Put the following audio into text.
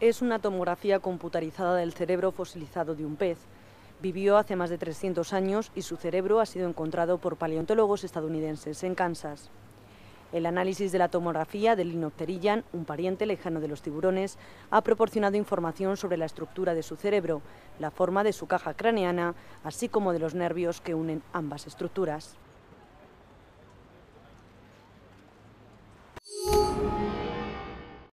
Es una tomografía computarizada del cerebro fosilizado de un pez. Vivió hace más de 300 años y su cerebro ha sido encontrado por paleontólogos estadounidenses en Kansas. El análisis de la tomografía del Linopterillan, un pariente lejano de los tiburones, ha proporcionado información sobre la estructura de su cerebro, la forma de su caja craneana, así como de los nervios que unen ambas estructuras.